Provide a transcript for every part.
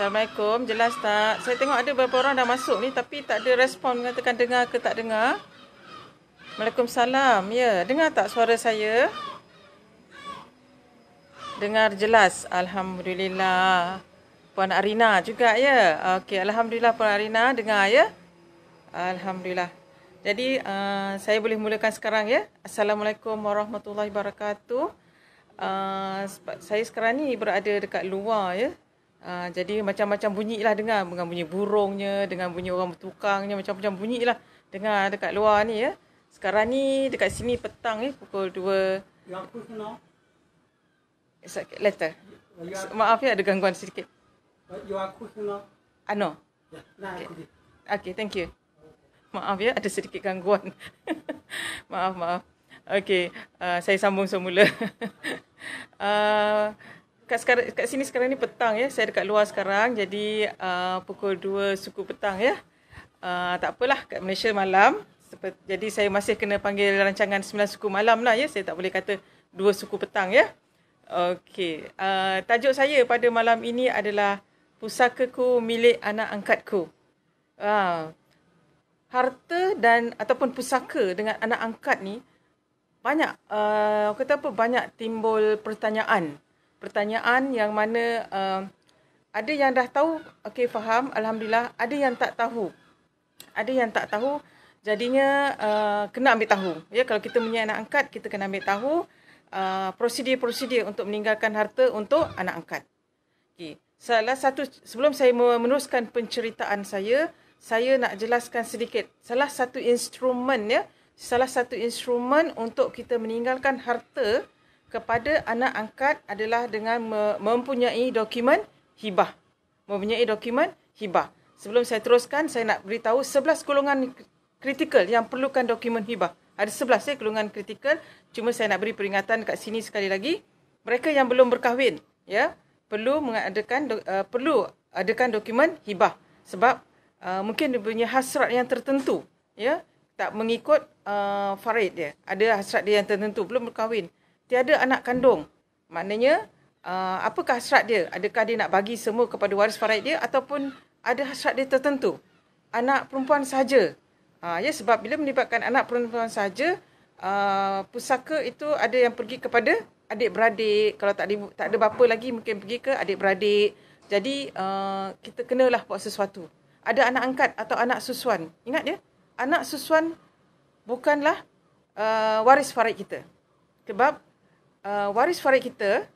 Assalamualaikum. Jelas tak? Saya tengok ada beberapa orang dah masuk ni tapi tak ada respon mengatakan dengar ke tak dengar. Waalaikumsalam. Ya, dengar tak suara saya? Dengar jelas. Alhamdulillah. Puan Arina juga ya. Okey, alhamdulillah Puan Arina dengar ya. Alhamdulillah. Jadi, uh, saya boleh mulakan sekarang ya. Assalamualaikum warahmatullahi wabarakatuh. Uh, saya sekarang ni berada dekat luar ya Uh, jadi macam-macam bunyi lah dengar dengan bunyi burungnya, dengan bunyi orang bertukangnya, macam-macam bunyi lah dengar dekat luar ni ya. Sekarang ni dekat sini petang ni pukul 2. Yang aku kenal. Later. Maaf ya ada gangguan sedikit. Yang aku kenal. Ano? Ah, ya, okay. okay, thank you. Maaf ya, ada sedikit gangguan. maaf, maaf. Okay, uh, saya sambung semula. uh, kat, sekarang, kat sini sekarang ni petang ya. Saya dekat luar sekarang. Jadi uh, pukul 2 suku petang ya. Uh, tak apalah kat Malaysia malam. Seperti, jadi saya masih kena panggil rancangan 9 suku malam lah ya. Saya tak boleh kata 2 suku petang ya. Okey. Uh, tajuk saya pada malam ini adalah pusaka ku Milik Anak Angkatku. Wow. Ah, harta dan ataupun pusaka dengan anak angkat ni banyak uh, kata apa banyak timbul pertanyaan pertanyaan yang mana uh, ada yang dah tahu, okey faham, alhamdulillah, ada yang tak tahu. Ada yang tak tahu, jadinya uh, kena ambil tahu. Ya, kalau kita punya anak angkat, kita kena ambil tahu uh, prosedur-prosedur untuk meninggalkan harta untuk anak angkat. Okey. Salah satu sebelum saya meneruskan penceritaan saya, saya nak jelaskan sedikit. Salah satu instrumen ya, salah satu instrumen untuk kita meninggalkan harta uh, kepada anak angkat adalah dengan mempunyai dokumen hibah. Mempunyai dokumen hibah. Sebelum saya teruskan, saya nak beritahu 11 golongan kritikal yang perlukan dokumen hibah. Ada 11 eh, golongan kritikal. Cuma saya nak beri peringatan kat sini sekali lagi. Mereka yang belum berkahwin, ya, perlu mengadakan uh, perlu adakan dokumen hibah sebab uh, mungkin dia punya hasrat yang tertentu, ya, tak mengikut uh, farid dia. Ada hasrat dia yang tertentu belum berkahwin tiada anak kandung. Maknanya uh, apa hasrat dia? Adakah dia nak bagi semua kepada waris faraid dia ataupun ada hasrat dia tertentu? Anak perempuan saja. Uh, ah, ya sebab bila melibatkan anak perempuan saja, uh, pusaka itu ada yang pergi kepada adik-beradik. Kalau tak ada, tak ada bapa lagi mungkin pergi ke adik-beradik. Jadi uh, kita kenalah buat sesuatu. Ada anak angkat atau anak susuan. Ingat ya, anak susuan bukanlah uh, waris faraid kita. Sebab uh, waris faraid kita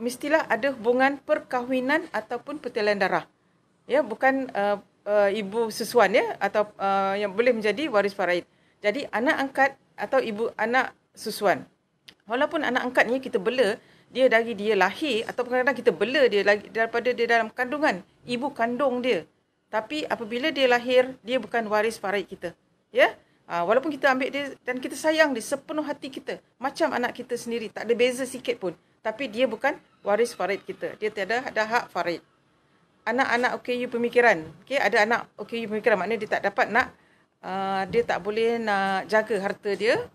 mestilah ada hubungan perkahwinan ataupun pertalian darah. Ya, bukan uh, uh, ibu sesuan ya atau uh, yang boleh menjadi waris faraid. Jadi anak angkat atau ibu anak susuan. Walaupun anak angkat ni kita bela dia dari dia lahir ataupun kadang-kadang kita bela dia lagi daripada dia dalam kandungan ibu kandung dia. Tapi apabila dia lahir, dia bukan waris faraid kita. Ya? Yeah? Ha, walaupun kita ambil dia dan kita sayang dia sepenuh hati kita. Macam anak kita sendiri. Tak ada beza sikit pun. Tapi dia bukan waris Farid kita. Dia tiada ada hak Farid. Anak-anak OKU pemikiran. Okay, ada anak OKU pemikiran. Maknanya dia tak dapat nak. Uh, dia tak boleh nak jaga harta dia.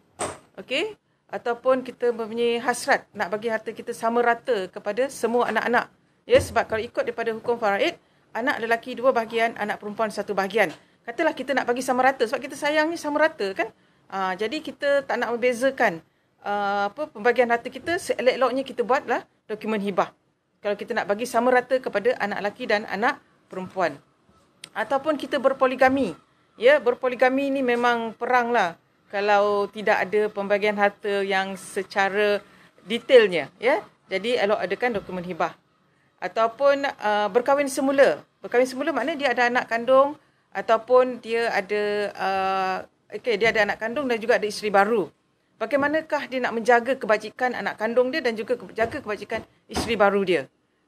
Okay? Ataupun kita mempunyai hasrat nak bagi harta kita sama rata kepada semua anak-anak. Ya, sebab kalau ikut daripada hukum faraid anak lelaki dua bahagian, anak perempuan satu bahagian. Katalah kita nak bagi sama rata sebab kita sayang ni sama rata kan. Uh, jadi kita tak nak membezakan uh, apa pembagian harta kita seelok-eloknya kita buatlah dokumen hibah. Kalau kita nak bagi sama rata kepada anak lelaki dan anak perempuan. Ataupun kita berpoligami. Ya, berpoligami ni memang perang lah. Kalau tidak ada pembagian harta yang secara detailnya. ya, Jadi elok adakan dokumen hibah. Ataupun uh, berkahwin semula. Berkahwin semula maknanya dia ada anak kandung ataupun dia ada uh, okay, dia ada anak kandung dan juga ada isteri baru. Bagaimanakah dia nak menjaga kebajikan anak kandung dia dan juga menjaga kebajikan isteri baru dia?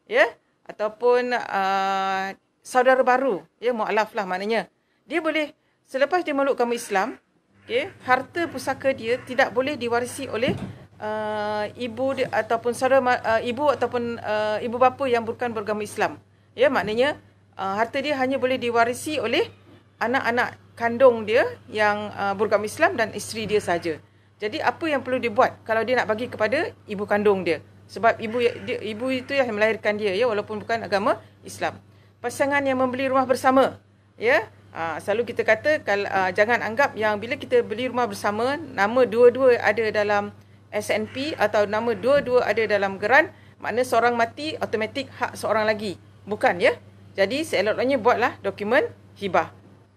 Ya? Yeah? Ataupun uh, saudara baru, ya yeah, mualaf lah maknanya. Dia boleh selepas dia meluk kamu Islam, okay, ya, harta pusaka dia tidak boleh diwarisi oleh uh, ibu dia, ataupun saudara uh, ibu ataupun uh, ibu bapa yang bukan beragama Islam. Ya, yeah? maknanya uh, harta dia hanya boleh diwarisi oleh anak-anak kandung dia yang uh, beragama Islam dan isteri dia saja. Jadi apa yang perlu dibuat kalau dia nak bagi kepada ibu kandung dia? Sebab ibu dia, ibu itu yang melahirkan dia ya walaupun bukan agama Islam. Pasangan yang membeli rumah bersama ya. Ha, selalu kita kata kalau uh, jangan anggap yang bila kita beli rumah bersama nama dua-dua ada dalam SNP atau nama dua-dua ada dalam geran, makna seorang mati automatik hak seorang lagi. Bukan ya. Jadi seeloknya buatlah dokumen hibah.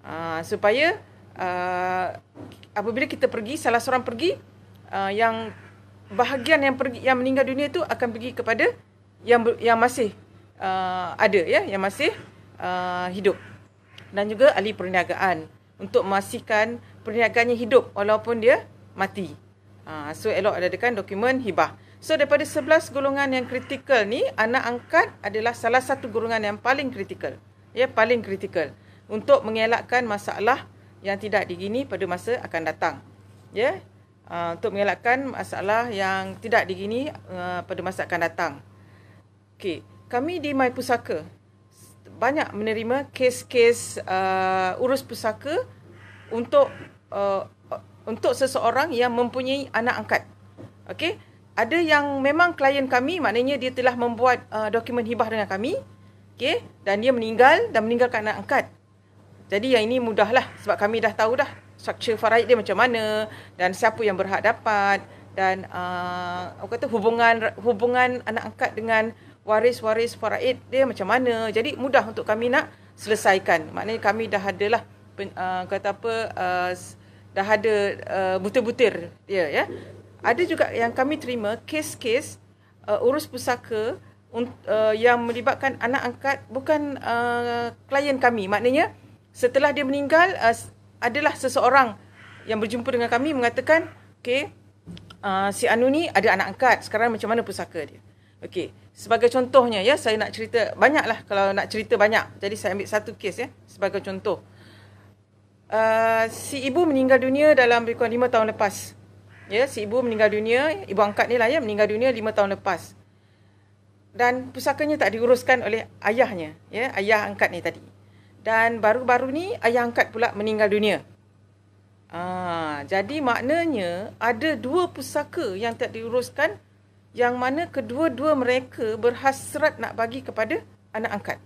Uh, supaya uh, apabila kita pergi salah seorang pergi uh, yang bahagian yang pergi yang meninggal dunia itu akan pergi kepada yang yang masih uh, ada ya yang masih uh, hidup dan juga ahli perniagaan untuk memastikan perniagaannya hidup walaupun dia mati. Uh, so elok adakan dokumen hibah. So daripada 11 golongan yang kritikal ni, anak angkat adalah salah satu golongan yang paling kritikal. Ya, paling kritikal untuk mengelakkan masalah yang tidak digini pada masa akan datang. Ya. Uh, untuk mengelakkan masalah yang tidak digini uh, pada masa akan datang. Okey, kami di Mai Pusaka banyak menerima kes-kes uh, urus pusaka untuk uh, untuk seseorang yang mempunyai anak angkat. Okey ada yang memang klien kami maknanya dia telah membuat uh, dokumen hibah dengan kami okay? dan dia meninggal dan meninggalkan anak angkat jadi yang ini mudahlah sebab kami dah tahu dah struktur faraid dia macam mana dan siapa yang berhak dapat dan uh, aku kata hubungan hubungan anak angkat dengan waris-waris faraid dia macam mana jadi mudah untuk kami nak selesaikan maknanya kami dah ada lah uh, kata apa uh, dah ada uh, butir-butir ya yeah, ya yeah. Ada juga yang kami terima kes-kes uh, urus pusaka uh, yang melibatkan anak angkat bukan uh, klien kami. Maknanya setelah dia meninggal uh, adalah seseorang yang berjumpa dengan kami mengatakan, okay, uh, si Anu ni ada anak angkat. Sekarang macam mana pusaka dia? Okey, sebagai contohnya ya, saya nak cerita banyaklah kalau nak cerita banyak. Jadi saya ambil satu kes ya sebagai contoh. Uh, si ibu meninggal dunia dalam lebih lima tahun lepas. Ya, si ibu meninggal dunia, ibu angkat ni lah ya, meninggal dunia lima tahun lepas. Dan pusakanya tak diuruskan oleh ayahnya, ya, ayah angkat ni tadi. Dan baru-baru ni ayah angkat pula meninggal dunia. Ah, jadi maknanya ada dua pusaka yang tak diuruskan yang mana kedua-dua mereka berhasrat nak bagi kepada anak angkat.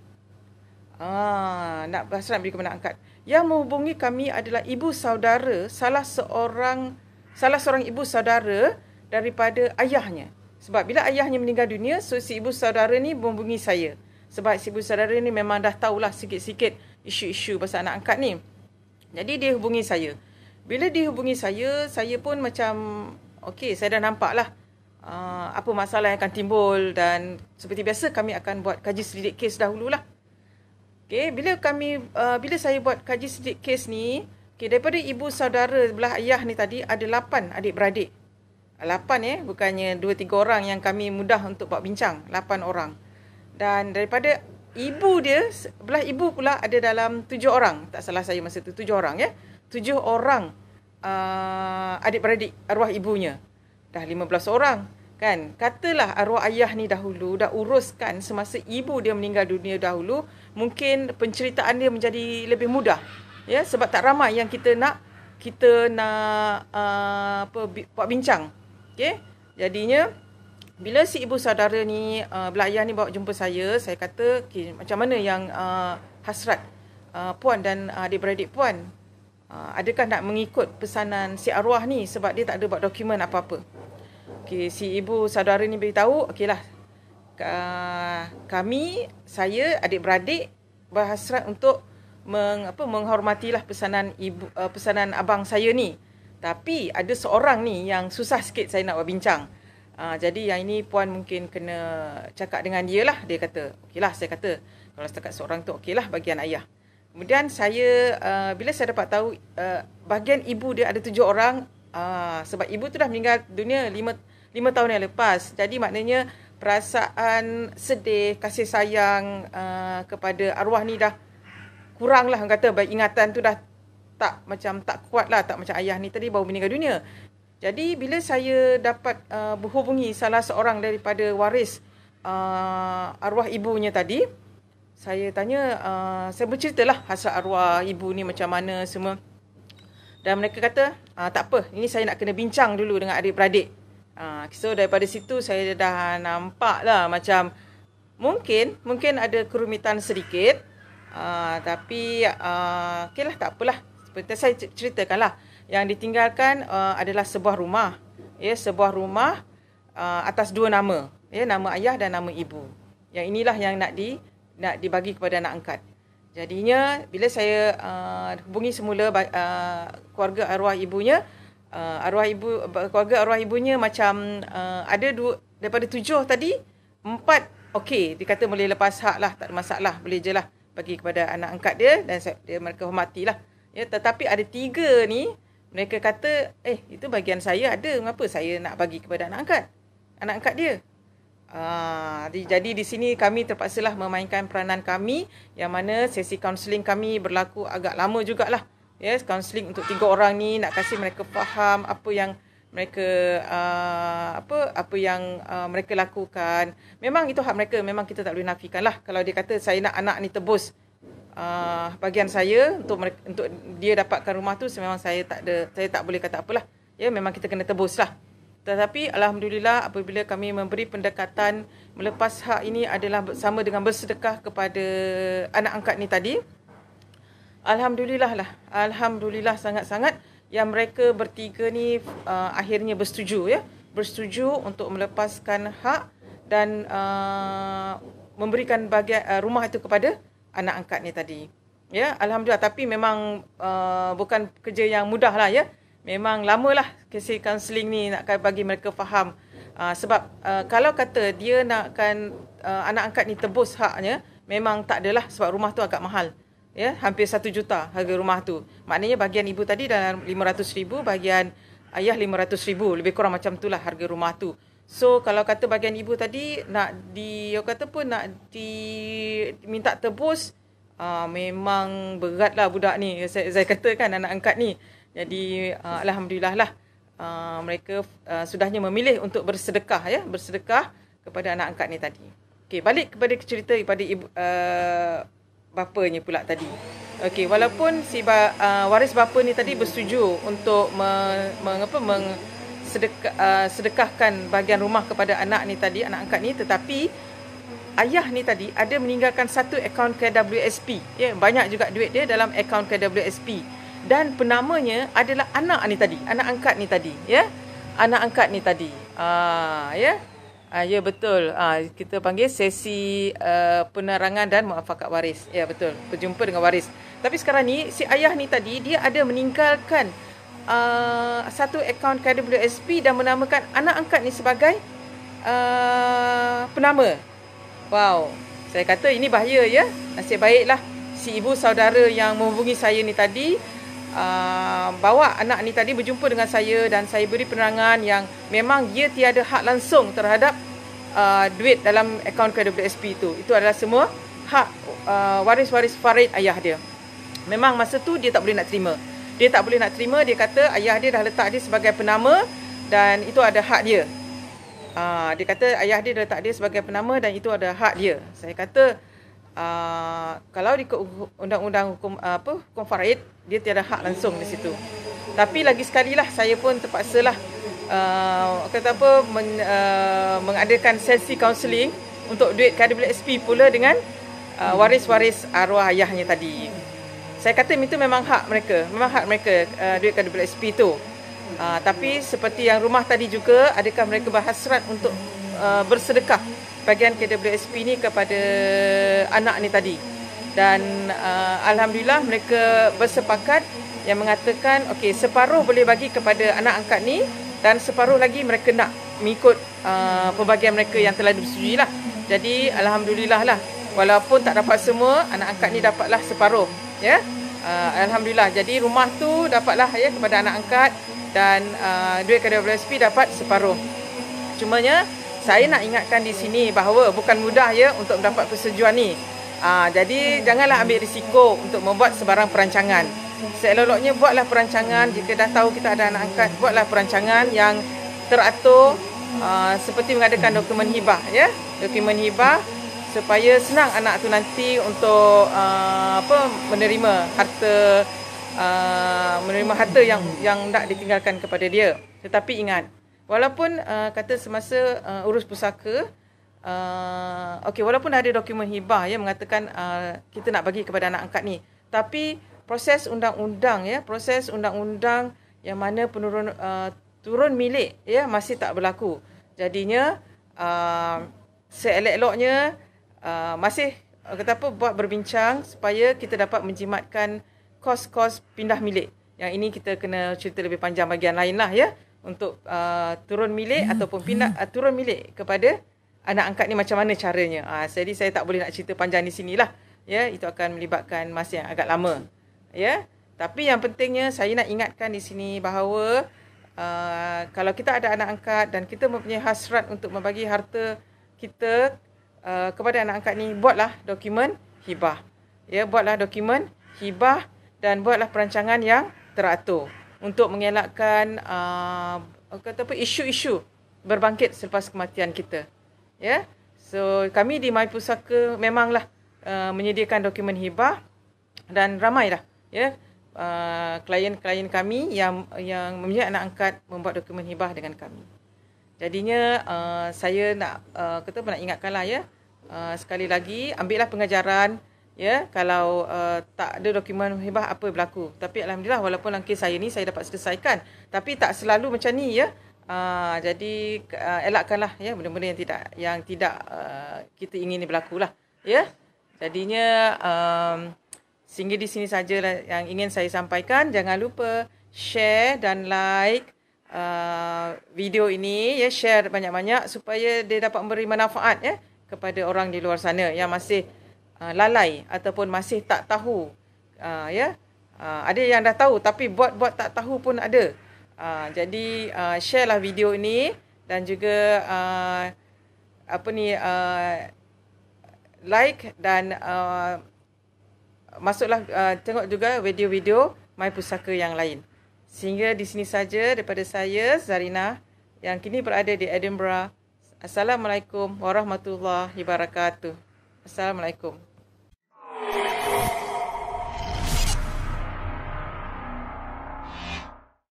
Ah, nak berhasrat bagi kepada anak angkat. Yang menghubungi kami adalah ibu saudara salah seorang salah seorang ibu saudara daripada ayahnya. Sebab bila ayahnya meninggal dunia, so si ibu saudara ni membungi saya. Sebab si ibu saudara ni memang dah tahulah sikit-sikit isu-isu pasal anak angkat ni. Jadi dia hubungi saya. Bila dia hubungi saya, saya pun macam, okay, saya dah nampak lah uh, apa masalah yang akan timbul dan seperti biasa kami akan buat kaji selidik kes dahululah. Okay, bila kami, uh, bila saya buat kaji selidik kes ni, Okey, daripada ibu saudara belah ayah ni tadi ada lapan adik-beradik. lapan ya, eh? bukannya dua tiga orang yang kami mudah untuk buat bincang, lapan orang. Dan daripada ibu dia, belah ibu pula ada dalam tujuh orang. Tak salah saya masa tu tujuh orang ya. Eh? 7 orang uh, adik-beradik arwah ibunya. Dah lima belas orang kan. Katalah arwah ayah ni dahulu dah uruskan semasa ibu dia meninggal dunia dahulu, mungkin penceritaan dia menjadi lebih mudah. Ya, sebab tak ramai yang kita nak kita nak uh, apa buat bincang. Okey. Jadinya bila si ibu saudara ni uh, belayar ni bawa jumpa saya, saya kata okay, macam mana yang uh, hasrat uh, puan dan uh, adik-beradik puan uh, adakah nak mengikut pesanan si arwah ni sebab dia tak ada buat dokumen apa-apa. Okey, si ibu saudara ni beritahu, okeylah. Uh, kami, saya, adik-beradik berhasrat untuk meng, apa menghormatilah pesanan ibu uh, pesanan abang saya ni. Tapi ada seorang ni yang susah sikit saya nak berbincang. Uh, jadi yang ini puan mungkin kena cakap dengan dia lah. Dia kata, okeylah saya kata. Kalau setakat seorang tu okeylah bagian ayah. Kemudian saya, uh, bila saya dapat tahu uh, bahagian ibu dia ada tujuh orang. Uh, sebab ibu tu dah meninggal dunia lima, lima tahun yang lepas. Jadi maknanya perasaan sedih, kasih sayang uh, kepada arwah ni dah kurang lah orang kata ingatan tu dah tak macam tak kuat lah tak macam ayah ni tadi baru meninggal dunia jadi bila saya dapat uh, berhubungi salah seorang daripada waris uh, arwah ibunya tadi saya tanya uh, saya berceritalah hasrat arwah ibu ni macam mana semua dan mereka kata uh, tak apa ini saya nak kena bincang dulu dengan adik-beradik uh, so daripada situ saya dah nampak lah macam mungkin mungkin ada kerumitan sedikit Ah, tapi uh, ah, okay lah, tak apalah Seperti saya ceritakan lah Yang ditinggalkan uh, adalah sebuah rumah ya, Sebuah rumah uh, atas dua nama ya, Nama ayah dan nama ibu Yang inilah yang nak di nak dibagi kepada anak angkat Jadinya bila saya uh, hubungi semula uh, keluarga arwah ibunya uh, arwah ibu keluarga arwah ibunya macam uh, ada dua daripada tujuh tadi empat okey dia kata boleh lepas hak lah tak ada masalah boleh je lah bagi kepada anak angkat dia dan dia mereka hormatilah. Ya tetapi ada tiga ni mereka kata eh itu bagian saya ada mengapa saya nak bagi kepada anak angkat? Anak angkat dia. Ah di, jadi di sini kami terpaksalah memainkan peranan kami yang mana sesi kaunseling kami berlaku agak lama jugalah. Yes, ya, kaunseling untuk tiga orang ni nak kasih mereka faham apa yang mereka uh, apa apa yang uh, mereka lakukan memang itu hak mereka memang kita tak boleh nafikan lah kalau dia kata saya nak anak ni tebus uh, ah, bagian saya untuk mereka, untuk dia dapatkan rumah tu memang saya tak ada saya tak boleh kata apalah ya memang kita kena tebus lah tetapi alhamdulillah apabila kami memberi pendekatan melepas hak ini adalah sama dengan bersedekah kepada anak angkat ni tadi alhamdulillah lah alhamdulillah sangat-sangat yang mereka bertiga ni uh, akhirnya bersetuju ya bersetuju untuk melepaskan hak dan uh, memberikan bahagian uh, rumah itu kepada anak angkat ni tadi ya alhamdulillah tapi memang uh, bukan kerja yang mudah lah ya memang lamalah kes counseling ni nak bagi mereka faham uh, sebab uh, kalau kata dia nakkan uh, anak angkat ni tebus haknya memang tak adalah sebab rumah tu agak mahal ya hampir 1 juta harga rumah tu maknanya bahagian ibu tadi dalam ribu bahagian ayah ribu lebih kurang macam itulah harga rumah tu so kalau kata bahagian ibu tadi nak di yo kata pun nak di minta tebus uh, memang lah budak ni saya, saya katakan anak angkat ni jadi uh, alhamdulillah lah uh, mereka uh, sudahnya memilih untuk bersedekah ya bersedekah kepada anak angkat ni tadi okey balik kepada cerita kepada ibu uh, bapanya pula tadi. Okey, walaupun si ba, uh, waris bapa ni tadi bersetuju untuk me, me, apa, meng, sedekah, uh, sedekahkan bahagian rumah kepada anak ni tadi, anak angkat ni, tetapi ayah ni tadi ada meninggalkan satu akaun KWSP. Ya, yeah, banyak juga duit dia dalam akaun KWSP. Dan penamanya adalah anak ni tadi, anak angkat ni tadi, ya. Yeah? Anak angkat ni tadi. Ah, ya. Yeah? Ah ya betul. Ah kita panggil sesi uh, penerangan dan muafakat waris. Ya betul. Berjumpa dengan waris. Tapi sekarang ni si ayah ni tadi dia ada meninggalkan uh, satu akaun KWSP dan menamakan anak angkat ni sebagai uh, penama. Wow. Saya kata ini bahaya ya. Nasib baiklah si ibu saudara yang menghubungi saya ni tadi uh, bawa anak ni tadi berjumpa dengan saya dan saya beri penerangan yang memang dia tiada hak langsung terhadap uh, duit dalam akaun KWSP itu. Itu adalah semua hak uh, waris-waris Farid ayah dia. Memang masa tu dia tak boleh nak terima. Dia tak boleh nak terima, dia kata ayah dia dah letak dia sebagai penama dan itu ada hak dia. Uh, dia kata ayah dia dah letak dia sebagai penama dan itu ada hak dia. Saya kata, Ah, kalau di undang-undang hukum ah, apa hukum faraid dia tiada hak langsung di situ. Tapi lagi sekali lah saya pun terpaksa lah uh, ah, kata apa men, uh, mengadakan sesi counselling untuk duit KWSP pula dengan uh, waris-waris arwah ayahnya tadi. Saya kata itu memang hak mereka, memang hak mereka uh, duit KWSP tu. Uh, tapi seperti yang rumah tadi juga adakah mereka berhasrat untuk uh, bersedekah Bagian KWSP ini kepada anak ni tadi dan uh, alhamdulillah mereka bersepakat yang mengatakan okey separuh boleh bagi kepada anak angkat ni dan separuh lagi mereka nak mengikut uh, pembagian mereka yang telah disetujui lah jadi alhamdulillah lah walaupun tak dapat semua anak angkat ni dapatlah separuh ya uh, alhamdulillah jadi rumah tu dapatlah ya kepada anak angkat dan uh, duit KWSP dapat separuh cumanya saya nak ingatkan di sini bahawa bukan mudah ya untuk mendapat persetujuan ni. Aa, ah, jadi janganlah ambil risiko untuk membuat sebarang perancangan. Seeloknya buatlah perancangan jika dah tahu kita ada anak angkat, buatlah perancangan yang teratur aa, ah, seperti mengadakan dokumen hibah ya. Dokumen hibah supaya senang anak tu nanti untuk aa, ah, apa menerima harta aa, menerima harta yang yang tak ditinggalkan kepada dia. Tetapi ingat, Walaupun uh, kata semasa uh, urus pusaka Uh, okay, walaupun ada dokumen hibah ya mengatakan uh, kita nak bagi kepada anak angkat ni, tapi proses undang-undang ya, proses undang-undang yang mana penurun uh, turun milik ya masih tak berlaku. Jadinya uh, seelok-eloknya uh, masih uh, kata apa buat berbincang supaya kita dapat menjimatkan kos-kos pindah milik. Yang ini kita kena cerita lebih panjang bagian lain lah ya untuk uh, turun milik yeah. ataupun pindah yeah. uh, turun milik kepada anak angkat ni macam mana caranya. Uh, ah, jadi saya tak boleh nak cerita panjang di sinilah. Ya, yeah, itu akan melibatkan masa yang agak lama. Ya. Yeah? Tapi yang pentingnya saya nak ingatkan di sini bahawa uh, kalau kita ada anak angkat dan kita mempunyai hasrat untuk membagi harta kita uh, kepada anak angkat ni buatlah dokumen hibah. Ya, yeah, buatlah dokumen hibah dan buatlah perancangan yang teratur untuk mengelakkan uh, kata apa isu-isu berbangkit selepas kematian kita. Ya. Yeah? So kami di My Pusaka memanglah uh, menyediakan dokumen hibah dan ramailah ya yeah? uh, klien-klien kami yang yang mempunyai anak angkat membuat dokumen hibah dengan kami. Jadinya uh, saya nak uh, kata apa, nak ingatkanlah ya uh, sekali lagi ambillah pengajaran ya kalau uh, tak ada dokumen hibah apa berlaku tapi alhamdulillah walaupun dalam saya ni saya dapat selesaikan tapi tak selalu macam ni ya uh, jadi uh, elakkanlah ya benda-benda yang tidak yang tidak uh, kita ingini berlaku lah ya jadinya um, sehingga di sini saja yang ingin saya sampaikan jangan lupa share dan like uh, video ini ya share banyak-banyak supaya dia dapat memberi manfaat ya kepada orang di luar sana yang masih Ah, lalai ataupun masih tak tahu uh, ya uh, ada yang dah tahu tapi buat-buat tak tahu pun ada uh, jadi uh, sharelah video ini dan juga uh, apa ni uh, like dan uh, masuklah uh, tengok juga video-video my pusaka yang lain sehingga di sini saja daripada saya Zarina yang kini berada di Edinburgh Assalamualaikum warahmatullahi wabarakatuh Assalamualaikum